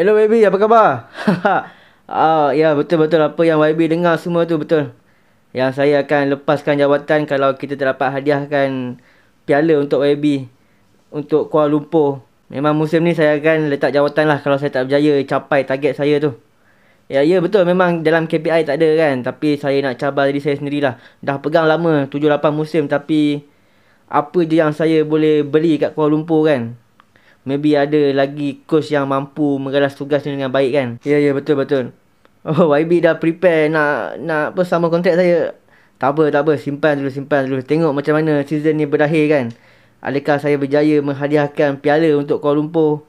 Hello baby, apa khabar? Ah, oh, ya betul-betul apa yang YB dengar semua tu betul. Yang saya akan lepaskan jawatan kalau kita tak dapat hadiahkan piala untuk YB untuk Kuala Lumpur. Memang musim ni saya akan letak jawatan lah kalau saya tak berjaya capai target saya tu. Ya, ya betul memang dalam KPI tak ada kan. Tapi saya nak cabar diri saya sendiri lah. Dah pegang lama 7-8 musim tapi apa je yang saya boleh beli kat Kuala Lumpur kan. Maybe ada lagi coach yang mampu menggalas tugas ni dengan baik kan. Ya yeah, ya yeah, betul betul. Oh YB dah prepare nak nak apa sama kontrak saya. Tak apa tak apa simpan dulu simpan dulu tengok macam mana season ni berakhir kan. Adakah saya berjaya menghadiahkan piala untuk Kuala Lumpur?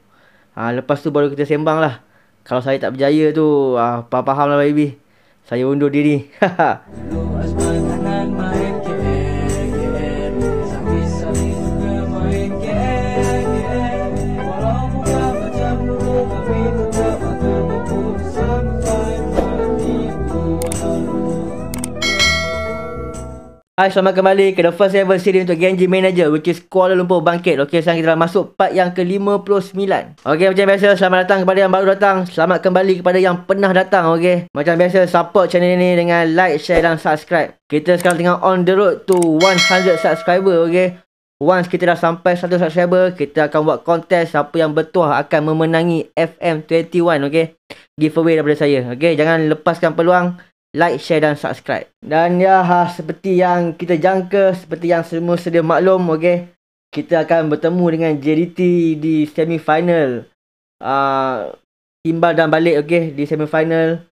Ha, lepas tu baru kita sembang lah. Kalau saya tak berjaya tu, ha, ah, faham lah baby. Saya undur diri. Hai, selamat kembali ke The First Ever Series untuk Genji Manager which is Kuala Lumpur Bangkit. Okay, sekarang kita dah masuk part yang ke-59. Okay, macam biasa, selamat datang kepada yang baru datang. Selamat kembali kepada yang pernah datang, okay. Macam biasa, support channel ini dengan like, share dan subscribe. Kita sekarang tengah on the road to 100 subscriber, okay. Once kita dah sampai 100 subscriber, kita akan buat kontes siapa yang bertuah akan memenangi FM21, okay. Giveaway daripada saya, okay. Jangan lepaskan peluang like, share dan subscribe. Dan ya, ha, seperti yang kita jangka, seperti yang semua sedia maklum, okay. Kita akan bertemu dengan JDT di semifinal. Uh, timbal dan balik, okay, di semifinal.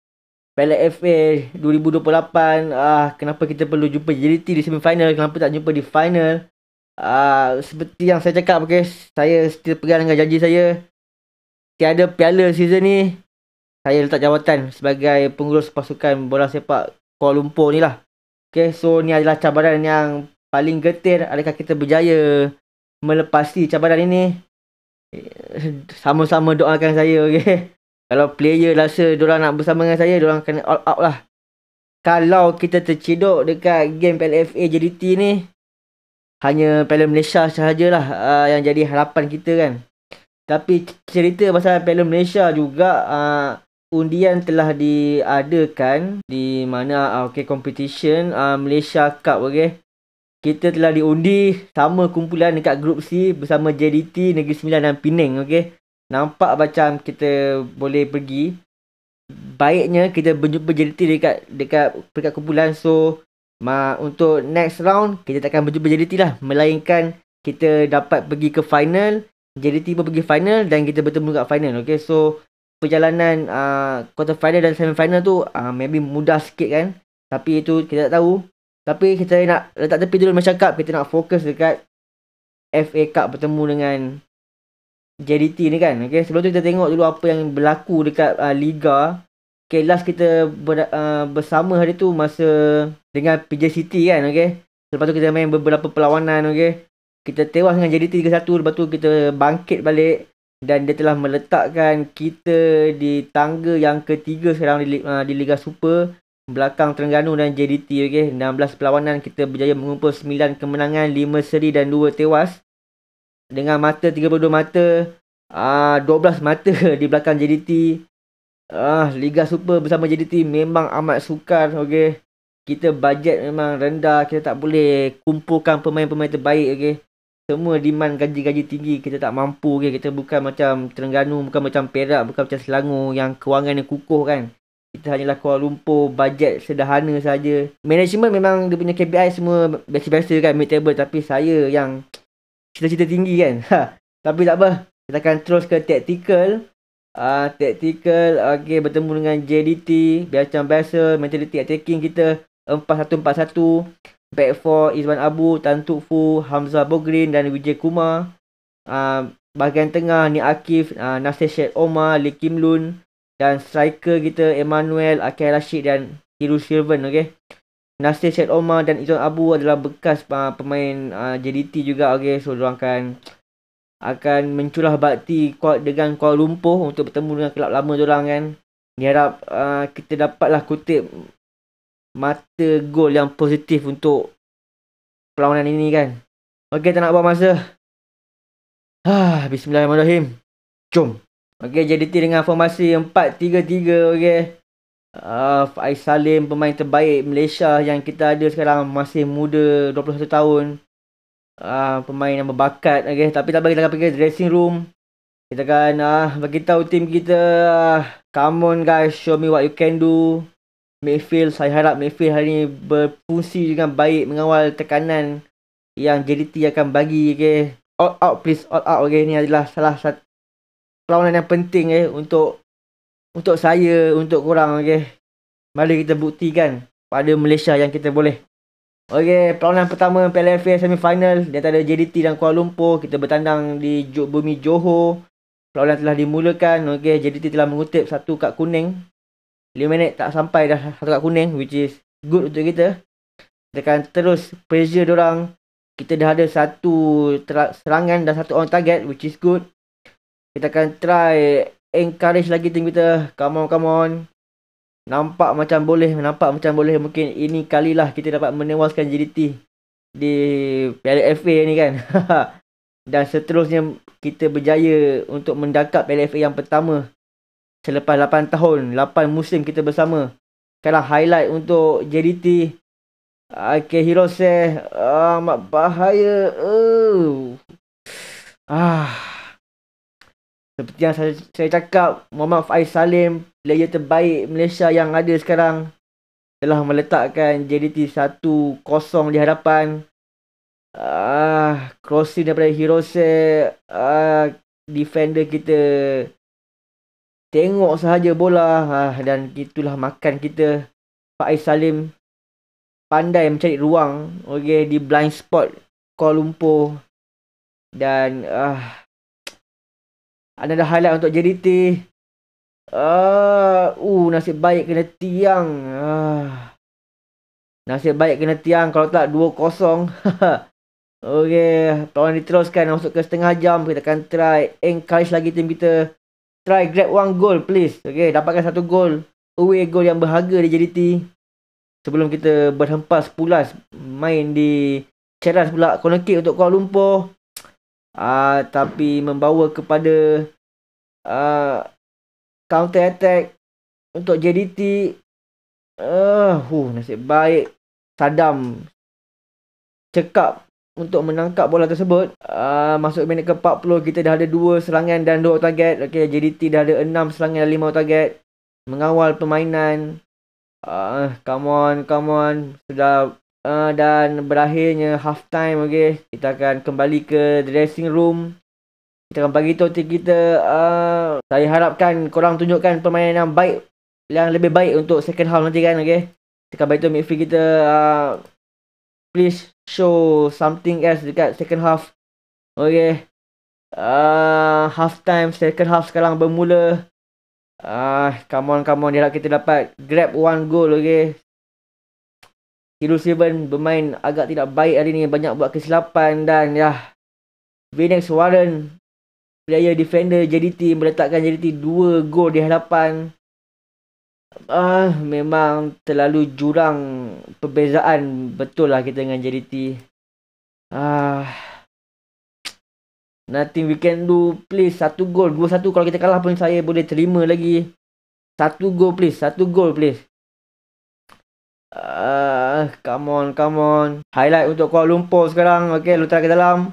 Pellet FA 2028. Ah, uh, kenapa kita perlu jumpa JDT di semi semifinal? Kenapa tak jumpa di final? Uh, seperti yang saya cakap, okay, saya still pegang dengan janji saya. Tiada piala season ni, saya letak jawatan sebagai pengurus pasukan bola sepak Kuala Lumpur ni lah. Okay, so ni adalah cabaran yang paling getir. Adakah kita berjaya melepasi cabaran ini? Sama-sama doakan saya, okay? Kalau player rasa diorang nak bersama dengan saya, diorang kena all out lah. Kalau kita terciduk dekat game PLFA JDT ni, hanya Piala Malaysia sahajalah uh, yang jadi harapan kita kan. Tapi cerita pasal Piala Malaysia juga, uh, undian telah diadakan di mana ah, okay competition uh, Malaysia Cup okay Kita telah diundi sama kumpulan dekat grup C bersama JDT Negeri Sembilan dan Penang okay Nampak macam kita boleh pergi. Baiknya kita berjumpa JDT dekat dekat dekat kumpulan so ma untuk next round kita takkan berjumpa JDT lah melainkan kita dapat pergi ke final JDT pun pergi final dan kita bertemu dekat final okay So perjalanan uh, quarter final dan semi final tu uh, maybe mudah sikit kan tapi itu kita tak tahu tapi kita nak letak tepi dulu macam cup kita nak fokus dekat FA Cup bertemu dengan JDT ni kan okey sebelum tu kita tengok dulu apa yang berlaku dekat uh, liga okey last kita ber, uh, bersama hari tu masa dengan PJ City kan okey selepas tu kita main beberapa perlawanan okey kita tewas dengan JDT 3-1 lepas tu kita bangkit balik dan dia telah meletakkan kita di tangga yang ketiga sekarang di, uh, di Liga Super belakang Terengganu dan JDT okey 16 perlawanan kita berjaya mengumpul 9 kemenangan 5 seri dan 2 tewas dengan mata 32 mata uh, ah, 12 mata di belakang JDT uh, ah, Liga Super bersama JDT memang amat sukar okey kita bajet memang rendah kita tak boleh kumpulkan pemain-pemain terbaik okey semua demand gaji-gaji tinggi kita tak mampu ke kita bukan macam Terengganu bukan macam Perak bukan macam Selangor yang kewangan yang kukuh kan kita hanyalah Kuala Lumpur bajet sederhana saja management memang dia punya KPI semua biasa-biasa kan mid table tapi saya yang cita-cita tinggi kan ha. tapi tak apa kita akan terus ke tactical Ah uh, tactical okey bertemu dengan JDT biasa-biasa mentality attacking kita 4141 Back four, Izzman Abu, Tan Tuk Fu, Hamzah Bogrin dan Vijay Kumar. Uh, bahagian tengah, Ni Akif, uh, Nasir Syed Omar, Lee Kim Lun. Dan striker kita, Emmanuel, Akhil Rashid dan Hiru Silvan. Okay. Nasir Syed Omar dan Izzman Abu adalah bekas uh, pemain uh, JDT juga. Okay. So, mereka akan, akan menculah bakti dengan Kuala Lumpur untuk bertemu dengan kelab lama mereka kan. Diharap uh, kita dapatlah kutip mata gol yang positif untuk perlawanan ini kan. Okey tak nak buang masa. Ha ah, bismillahirrahmanirrahim. Jom. Okey JDT dengan formasi 4-3-3 okey. Ah uh, Faiz Salim pemain terbaik Malaysia yang kita ada sekarang masih muda 21 tahun. Ah uh, pemain yang berbakat okey tapi tak bagi kita pergi dressing room. Kita kan. ah uh, bagi tahu tim kita. Uh, come on guys, show me what you can do. Mayfield saya harap Mayfield hari ini berfungsi dengan baik mengawal tekanan yang JDT akan bagi okay. all out please all out okay. ni adalah salah satu perlawanan yang penting eh, untuk untuk saya untuk kurang okay. mari kita buktikan pada Malaysia yang kita boleh Okey, perlawanan pertama PLFA semi final di antara JDT dan Kuala Lumpur kita bertandang di Jok Bumi Johor. Perlawanan telah dimulakan. Okey, JDT telah mengutip satu kad kuning 5 minit tak sampai dah satu kad kuning which is good untuk kita. Kita akan terus pressure dia orang. Kita dah ada satu serangan dan satu on target which is good. Kita akan try encourage lagi team kita. Come on, come on. Nampak macam boleh, nampak macam boleh mungkin ini kalilah kita dapat menewaskan JDT di Piala FA ni kan. dan seterusnya kita berjaya untuk mendakap Piala FA yang pertama selepas 8 tahun 8 musim kita bersama kalah highlight untuk JDT Okay hero ah eh. amat bahaya uh. ah seperti yang saya, saya cakap Muhammad Faiz Salim player terbaik Malaysia yang ada sekarang telah meletakkan JDT 1-0 di hadapan ah crossing daripada hero eh. ah defender kita tengok sahaja bola ah, dan itulah makan kita Pak Ais Salim pandai mencari ruang okey di blind spot Kuala Lumpur dan ah ada dah highlight untuk JDT uh, ah, uh nasib baik kena tiang ah nasib baik kena tiang kalau tak 2-0 okey perlawanan diteruskan masuk ke setengah jam kita akan try encourage lagi tim kita try grab one goal please. Okay, dapatkan satu goal. Away goal yang berharga di JDT. Sebelum kita berhempas pulas main di Ceras pula corner kick untuk Kuala Lumpur. Uh, tapi membawa kepada uh, counter attack untuk JDT. Uh, ah, huh, nasib baik. Sadam. Cekap untuk menangkap bola tersebut. Uh, masuk minit ke 40 kita dah ada 2 serangan dan 2 target. Okey, JDT dah ada 6 serangan dan 5 target. Mengawal permainan. Uh, come on, come on. Sudah uh, dan berakhirnya half time okey. Kita akan kembali ke dressing room. Kita akan bagi tahu kita uh, saya harapkan korang tunjukkan permainan yang baik yang lebih baik untuk second half nanti kan okey. Kita akan bagi tahu midfield kita uh, please show something else dekat second half. Okay. Uh, half time second half sekarang bermula. Ah, uh, come on, come on. Dia kita dapat grab one goal, okay. Hero Seven bermain agak tidak baik hari ni. Banyak buat kesilapan dan ya. Yeah. Venex Warren. Player defender JDT meletakkan JDT 2 gol di hadapan. Uh, memang terlalu jurang perbezaan betul lah kita dengan JDT. Uh, ah. nothing we can do please. Satu gol. Dua satu kalau kita kalah pun saya boleh terima lagi. Satu gol please. Satu gol please. Uh, come on, come on. Highlight untuk Kuala Lumpur sekarang. Okay, lutar ke dalam.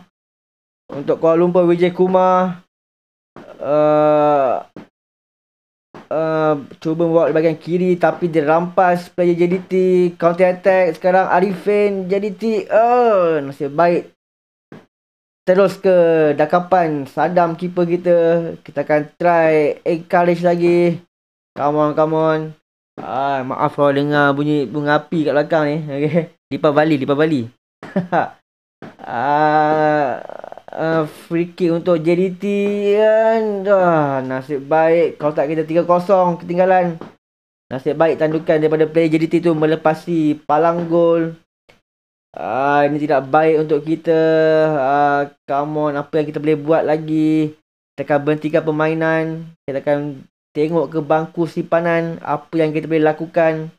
Untuk Kuala Lumpur, Vijay Kumar. Uh, Uh, cuba membawa di bahagian kiri tapi dia rampas player JDT counter attack sekarang Arifin JDT oh nasib baik terus ke dakapan sadam keeper kita kita akan try encourage lagi come on come on ah maaf kalau dengar bunyi bunga api kat belakang ni Okay. lipa bali lipa bali ah, uh, free kick untuk JDT kan. Ah, nasib baik kalau tak kita 3-0 ketinggalan. Nasib baik tandukan daripada player JDT tu melepasi palang gol. Ah, ini tidak baik untuk kita. Ah, come on, apa yang kita boleh buat lagi? Kita akan berhentikan permainan. Kita akan tengok ke bangku simpanan. Apa yang kita boleh lakukan.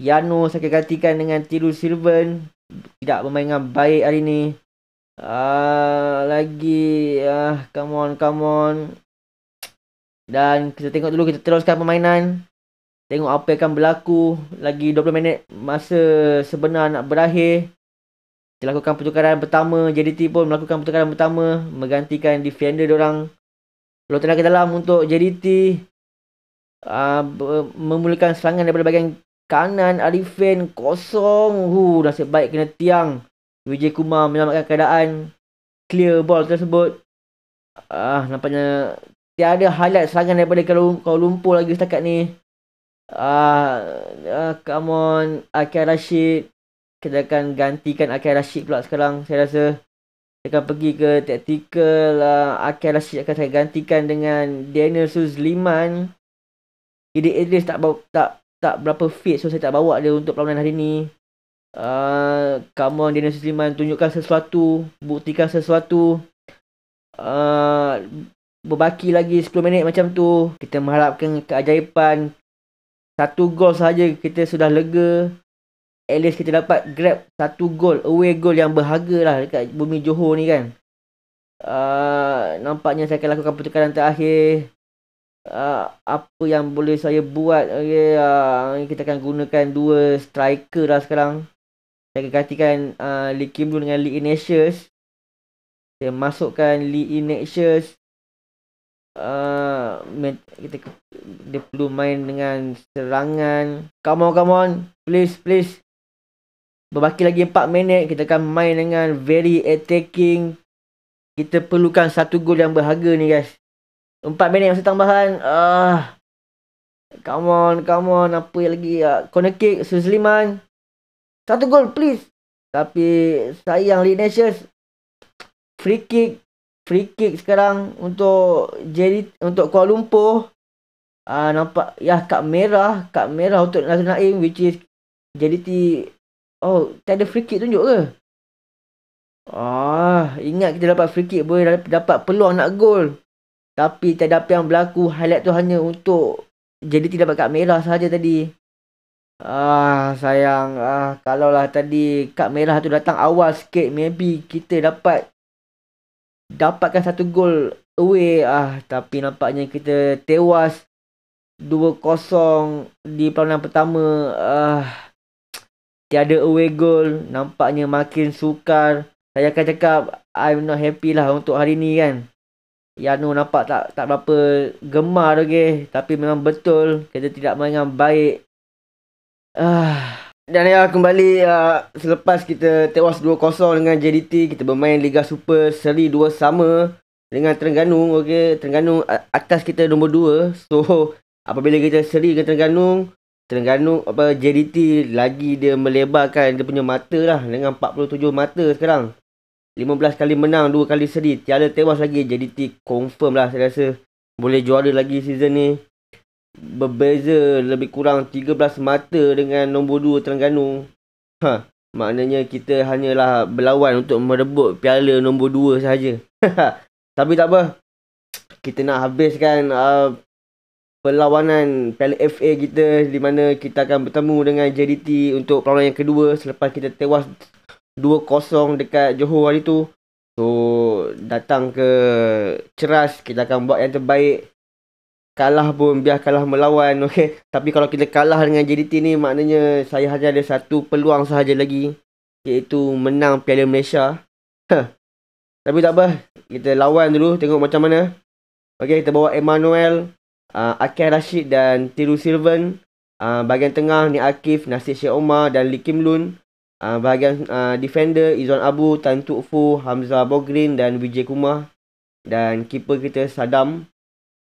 Yano sakit gantikan dengan Tiru Silvan. Tidak bermain dengan baik hari ini uh, lagi ah uh, come on come on dan kita tengok dulu kita teruskan permainan tengok apa yang akan berlaku lagi 20 minit masa sebenar nak berakhir kita lakukan pertukaran pertama JDT pun melakukan pertukaran pertama menggantikan defender dia orang peluang tenaga dalam untuk JDT uh, ah, memulakan serangan daripada bahagian kanan Arifin kosong huh nasib baik kena tiang Vijay Kumar menyelamatkan keadaan clear ball tersebut ah nampaknya tiada highlight serangan daripada kau Lumpur lagi setakat ni ah, ah come on Akhil Rashid kita akan gantikan Akhil Rashid pula sekarang saya rasa kita akan pergi ke tactical ah, Akhil Rashid akan saya gantikan dengan Daniel Suzliman Idris Idris tak tak tak berapa fit so saya tak bawa dia untuk perlawanan hari ni uh, come on Dennis Sliman tunjukkan sesuatu buktikan sesuatu uh, berbaki lagi 10 minit macam tu kita mengharapkan keajaiban satu gol saja kita sudah lega at least kita dapat grab satu gol away gol yang berharga lah dekat bumi Johor ni kan uh, nampaknya saya akan lakukan pertukaran terakhir Uh, apa yang boleh saya buat okay, uh, Kita akan gunakan dua striker lah sekarang saya akan gantikan uh, Lee Kim Doon dengan Lee Ignatius. Saya masukkan Lee Ignatius. Uh, kita, dia perlu main dengan serangan. Come on, come on. Please, please. Berbaki lagi 4 minit. Kita akan main dengan very attacking. Kita perlukan satu gol yang berharga ni guys. 4 minit masa tambahan. Ah. Uh, come on, come on. Apa lagi? Uh, corner kick. Suzliman. Satu gol please. Tapi sayang League Nations free kick free kick sekarang untuk jadi untuk Kuala Lumpur. Ah uh, nampak ya kad merah, kad merah untuk Nasir Naim which is jadi ti Oh, tak ada free kick tunjuk ke? Ah, ingat kita dapat free kick boleh dapat peluang nak gol. Tapi tak ada apa yang berlaku. Highlight tu hanya untuk jadi tidak dapat kad merah saja tadi. Ah sayang ah kalaulah tadi kad merah tu datang awal sikit maybe kita dapat dapatkan satu gol away ah tapi nampaknya kita tewas 2-0 di perlawanan pertama ah tiada away goal nampaknya makin sukar saya akan cakap I'm not happy lah untuk hari ni kan Yano nampak tak tak berapa gemar okey tapi memang betul kita tidak main dengan baik Ah. Dan ya kembali uh, selepas kita tewas 2-0 dengan JDT kita bermain Liga Super seri 2 sama dengan Terengganu okey Terengganu atas kita nombor 2 so apabila kita seri dengan Terengganu Terengganu apa JDT lagi dia melebarkan dia punya mata lah dengan 47 mata sekarang 15 kali menang 2 kali seri tiada tewas lagi JDT confirm lah saya rasa boleh juara lagi season ni berbeza lebih kurang 13 mata dengan nombor 2 Terengganu. Ha, maknanya kita hanyalah berlawan untuk merebut piala nombor 2 saja. Tapi tak apa. Kita nak habiskan uh, perlawanan Piala FA kita di mana kita akan bertemu dengan JDT untuk perlawanan yang kedua selepas kita tewas 2-0 dekat Johor hari tu. So datang ke Ceras kita akan buat yang terbaik kalah pun biar kalah melawan okey tapi kalau kita kalah dengan JDT ni maknanya saya hanya ada satu peluang sahaja lagi iaitu menang Piala Malaysia huh. tapi tak apa kita lawan dulu tengok macam mana okey kita bawa Emmanuel uh, Akil Rashid dan Tiru Silvan uh, bahagian tengah ni Akif Nasir Syed Omar dan Lee Kim Lun uh, bahagian uh, defender Izon Abu Tan Tuk Hamza Bogrin dan Vijay Kumar dan keeper kita Sadam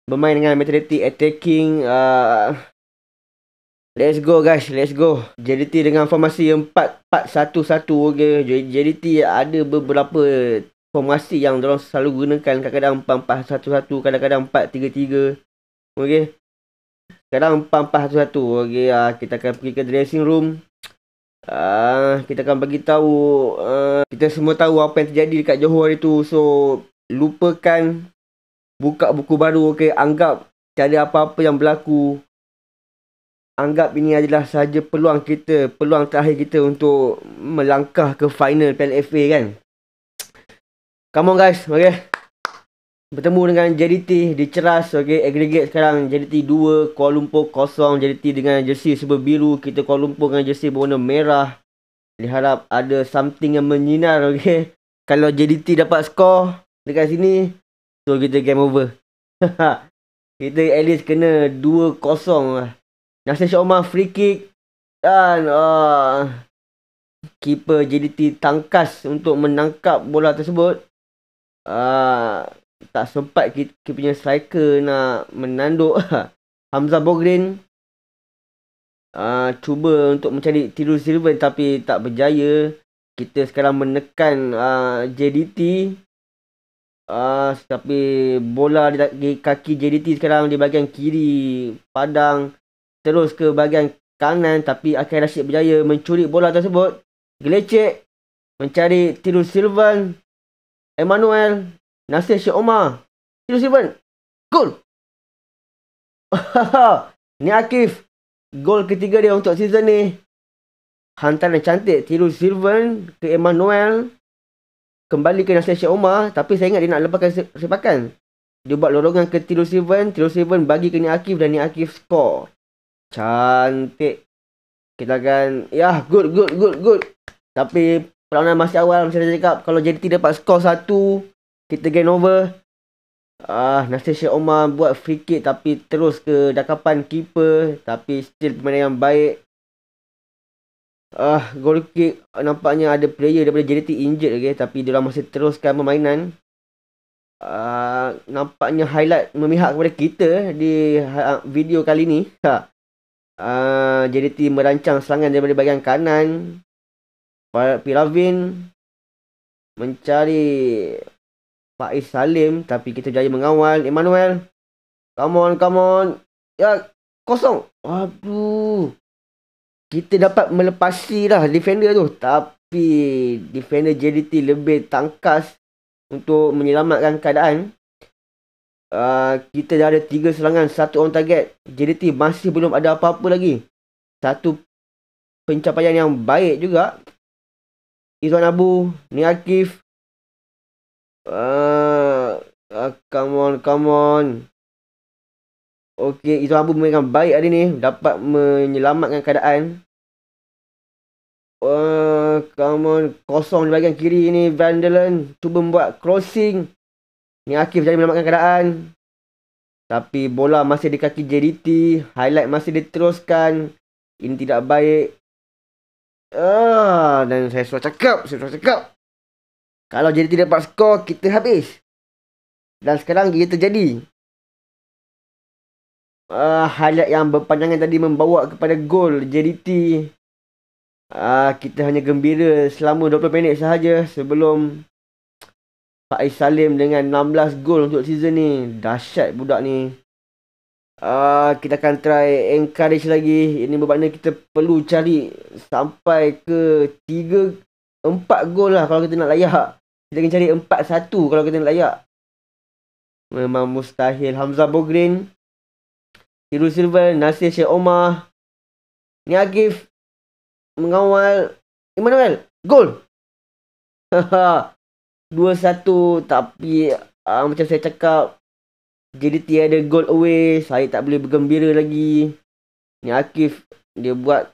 bermain dengan mentality attacking uh, let's go guys let's go JDT dengan formasi 4-4-1-1 okay. JDT ada beberapa formasi yang mereka selalu gunakan kadang-kadang 4-4-1-1 kadang-kadang 4-3-3 okay. kadang 4-4-1-1 okay. uh, kita akan pergi ke dressing room uh, kita akan bagi tahu uh, kita semua tahu apa yang terjadi dekat Johor itu. tu so lupakan buka buku baru okey anggap tiada apa-apa yang berlaku anggap ini adalah saja peluang kita peluang terakhir kita untuk melangkah ke final PLFA kan come on guys okey bertemu dengan JDT di Ceras okey aggregate sekarang JDT 2 Kuala Lumpur kosong JDT dengan jersey super biru kita Kuala Lumpur dengan jersey berwarna merah diharap ada something yang menyinar okey kalau JDT dapat skor dekat sini So kita game over. kita at least kena 2-0 lah. Nasir Syomar free kick. Dan uh, keeper JDT tangkas untuk menangkap bola tersebut. Uh, tak sempat kita, kita punya striker nak menanduk. Hamzah Bogren uh, ah, cuba untuk mencari Tidur Silver tapi tak berjaya. Kita sekarang menekan uh, JDT. Uh, tapi bola di, kaki JDT sekarang di bahagian kiri padang terus ke bahagian kanan tapi Akhil Rashid berjaya mencuri bola tersebut. Gelecek mencari Tiru Silvan, Emmanuel, Nasir Syed Omar. Tiru Silvan, gol! ni Akif, gol ketiga dia untuk season ni. Hantaran cantik Tiru Silvan ke Emmanuel kembali ke nasihat Syed Omar tapi saya ingat dia nak lepaskan sepakan. Dia buat lorongan ke Tiro Seven, Tiro Seven bagi ke Ni Akif dan Ni Akif score. Cantik. Kita akan, ya yeah, good, good, good, good. Tapi perlawanan masih awal macam saya cakap, kalau JDT dapat skor satu, kita gain over. Ah, Nasir Syed Omar buat free kick tapi terus ke dakapan keeper tapi still pemain yang baik Uh, ah, goal kick nampaknya ada player daripada JDT injured lagi okay? tapi dia masih teruskan permainan. Uh, nampaknya highlight memihak kepada kita eh, di ah, video kali ni. Ha. Uh, JDT merancang serangan daripada bahagian kanan. Piravin mencari Faiz Salim tapi kita jaya mengawal Emmanuel. Come on, come on. Ya, kosong. Aduh kita dapat melepasi lah defender tu tapi defender JDT lebih tangkas untuk menyelamatkan keadaan uh, kita dah ada tiga serangan satu on target JDT masih belum ada apa-apa lagi satu pencapaian yang baik juga Izwan Abu ni Akif uh, uh, come on come on Okey, itu Abu memainkan baik hari ni. Dapat menyelamatkan keadaan. Uh, come on. Kosong di bahagian kiri ni. Vandalen cuba membuat crossing. Ni Akif jadi menyelamatkan keadaan. Tapi bola masih di kaki JDT. Highlight masih diteruskan. Ini tidak baik. Ah, dan saya suruh cakap. Saya suruh cakap. Kalau JDT dapat skor, kita habis. Dan sekarang ia terjadi uh, highlight yang berpanjangan tadi membawa kepada gol JDT. Uh, ah, kita hanya gembira selama 20 minit sahaja sebelum Faiz Salim dengan 16 gol untuk season ni. Dahsyat budak ni. Uh, kita akan try encourage lagi. Ini bermakna kita perlu cari sampai ke 3 4 gol lah kalau kita nak layak. Kita akan cari 4-1 kalau kita nak layak. Memang mustahil. Hamzah Bogren. Hiru Silver, Nasir Syed Omar, Niagif, Mengawal, Emmanuel, eh, kan? gol! 2-1 tapi uh, macam saya cakap, JDT ada gol away, saya tak boleh bergembira lagi. Ni Akif dia buat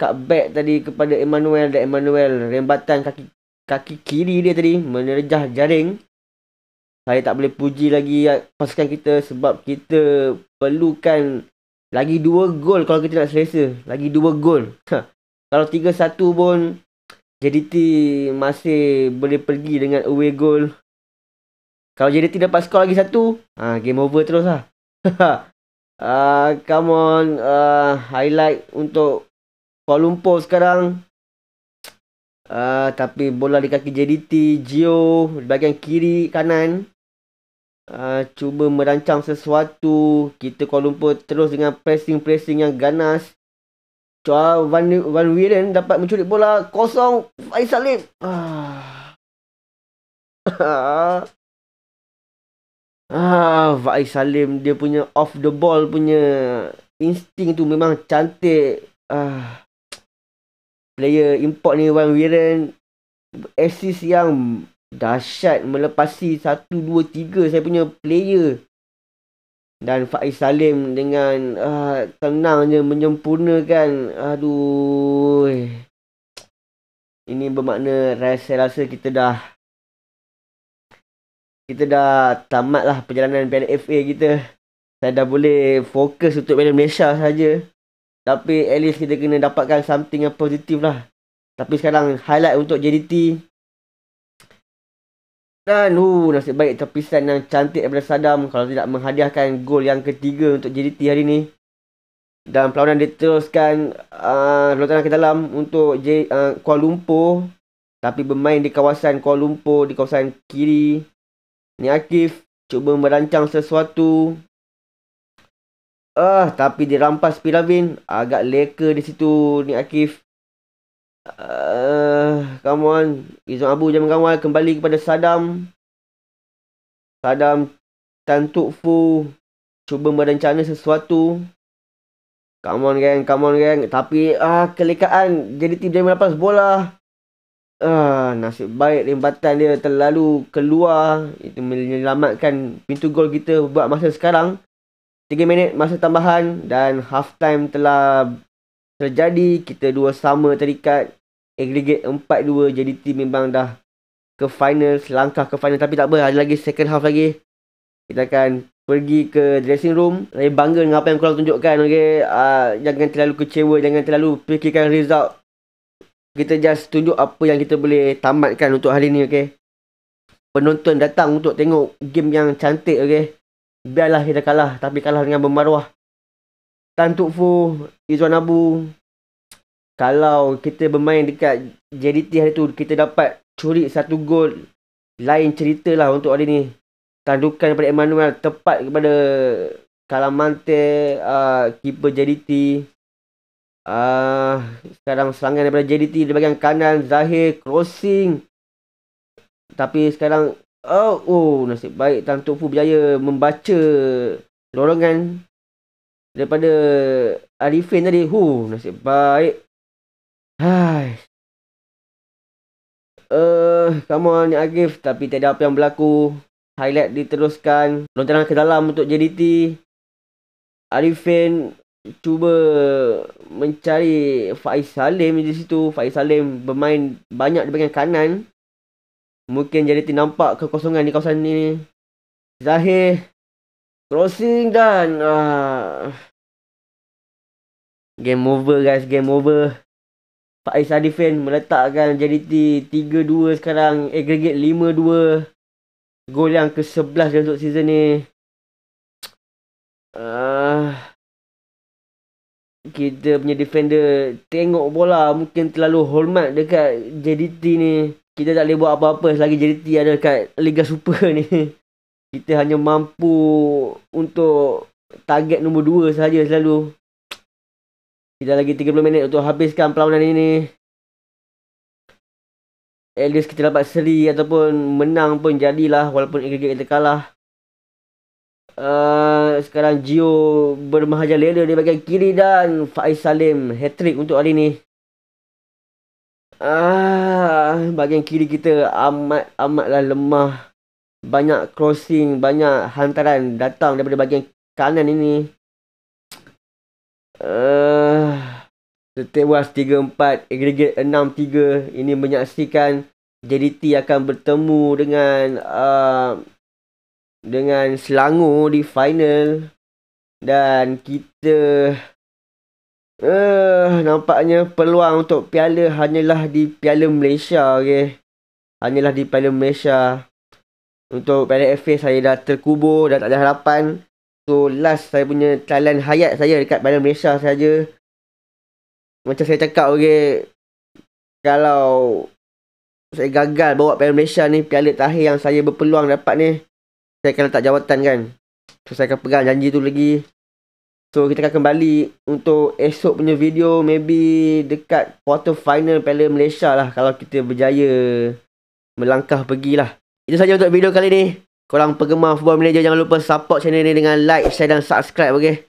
cutback tadi kepada Emmanuel dan Emmanuel rembatan kaki kaki kiri dia tadi menerjah jaring saya tak boleh puji lagi pasukan kita sebab kita perlukan lagi dua gol kalau kita nak selesa. Lagi dua gol. Ha. Kalau 3-1 pun JDT masih boleh pergi dengan away goal. Kalau JDT dapat skor lagi satu, ha, game over terus lah. uh, come on, uh, highlight untuk Kuala Lumpur sekarang. Uh, tapi bola di kaki JDT, Gio, bahagian kiri, kanan. Ah, cuba merancang sesuatu. Kita Kuala Lumpur terus dengan pressing-pressing yang ganas. Cua Van, Van Wieren dapat mencuri bola. Kosong Faisal Lim. Ah. ah, Faisal Lim dia punya off the ball punya insting tu memang cantik. Ah. Player import ni Van Wieren assist yang dahsyat melepasi satu dua tiga saya punya player. Dan Faiz Salim dengan uh, tenangnya menyempurnakan. Aduh. Ini bermakna rasa saya rasa kita dah. Kita dah tamatlah perjalanan Piala FA kita. Saya dah boleh fokus untuk Piala Malaysia saja. Tapi at least kita kena dapatkan something yang positif lah. Tapi sekarang highlight untuk JDT. Dan uh, nasib baik terpisah yang cantik daripada Saddam kalau tidak menghadiahkan gol yang ketiga untuk JDT hari ini. Dan perlawanan diteruskan uh, ah, lontaran ke dalam untuk J, uh, Kuala Lumpur. Tapi bermain di kawasan Kuala Lumpur, di kawasan kiri. Ni Akif cuba merancang sesuatu. Ah, uh, tapi dirampas Piravin. Agak leka di situ ni Akif come eh, on. Kan, Izzam Abu jangan mengawal. Kan, kembali kepada Saddam. Saddam Tantuk Fu cuba merencana sesuatu. Come on gang, come on gang. Tapi ah kelekaan jadi tim jadi lepas bola. Ah nasib baik rembatan dia terlalu keluar itu menyelamatkan pintu gol kita buat masa sekarang. 3 minit masa tambahan dan half time telah terjadi kita dua sama terikat aggregate 4-2 jadi team memang dah ke final langkah ke final tapi tak apa ada lagi second half lagi kita akan pergi ke dressing room saya bangga dengan apa yang korang tunjukkan okay? Uh, ah, jangan terlalu kecewa jangan terlalu fikirkan result kita just tunjuk apa yang kita boleh tamatkan untuk hari ni okay? penonton datang untuk tengok game yang cantik okay? biarlah kita kalah tapi kalah dengan bermaruah Tan Tuk Fu, Izzuan Abu. Kalau kita bermain dekat JDT hari tu, kita dapat curi satu gol. Lain cerita lah untuk hari ni. Tandukan daripada Emmanuel tepat kepada Kalamante, uh, ah, keeper JDT. Uh, ah, sekarang serangan daripada JDT di bahagian kanan, Zahir crossing. Tapi sekarang, oh, oh nasib baik Tan Tuk Fu berjaya membaca dorongan daripada Arifin tadi. Hu, nasib baik. Hai. Eh, uh, come on ni Agif tapi tak apa yang berlaku. Highlight diteruskan. Lontaran ke dalam untuk JDT. Arifin cuba mencari Faiz Salim di situ. Faiz Salim bermain banyak di bahagian kanan. Mungkin JDT nampak kekosongan di kawasan ini. Zahir Crossing dan ah Game over guys Game over Pak Faiz defend meletakkan JDT 3-2 sekarang Aggregate 5-2 Gol yang ke-11 untuk season ni ah Kita punya defender Tengok bola mungkin terlalu hormat dekat JDT ni Kita tak boleh buat apa-apa selagi JDT ada dekat Liga Super ni kita hanya mampu untuk target nombor 2 saja selalu. Kita lagi 30 minit untuk habiskan perlawanan ini. At least kita dapat seri ataupun menang pun jadilah walaupun aggregate kita kalah. Uh, sekarang Gio bermahaja lele di bahagian kiri dan Faiz Salim hat-trick untuk hari ini. Ah, uh, bahagian kiri kita amat amatlah lemah banyak crossing, banyak hantaran datang daripada bahagian kanan ini. Uh, tewas 3-4, aggregate 6-3 ini menyaksikan JDT akan bertemu dengan uh, dengan Selangor di final dan kita uh, nampaknya peluang untuk piala hanyalah di Piala Malaysia okey hanyalah di Piala Malaysia untuk Planet Affairs saya dah terkubur Dah tak ada harapan So last saya punya talan hayat saya Dekat Planet Malaysia saja. Macam saya cakap okay Kalau Saya gagal bawa Piala Malaysia ni Piala terakhir yang saya berpeluang dapat ni Saya akan letak jawatan kan So saya akan pegang janji tu lagi So kita akan kembali untuk esok punya video maybe dekat quarter final Piala Malaysia lah kalau kita berjaya melangkah pergi lah. Itu sahaja untuk video kali ni. Korang penggemar Football Manager jangan lupa support channel ni dengan like, share dan subscribe okey.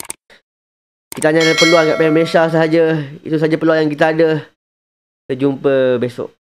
Kita hanya ada peluang kat Premier League sahaja. Itu sahaja peluang yang kita ada. Kita jumpa besok.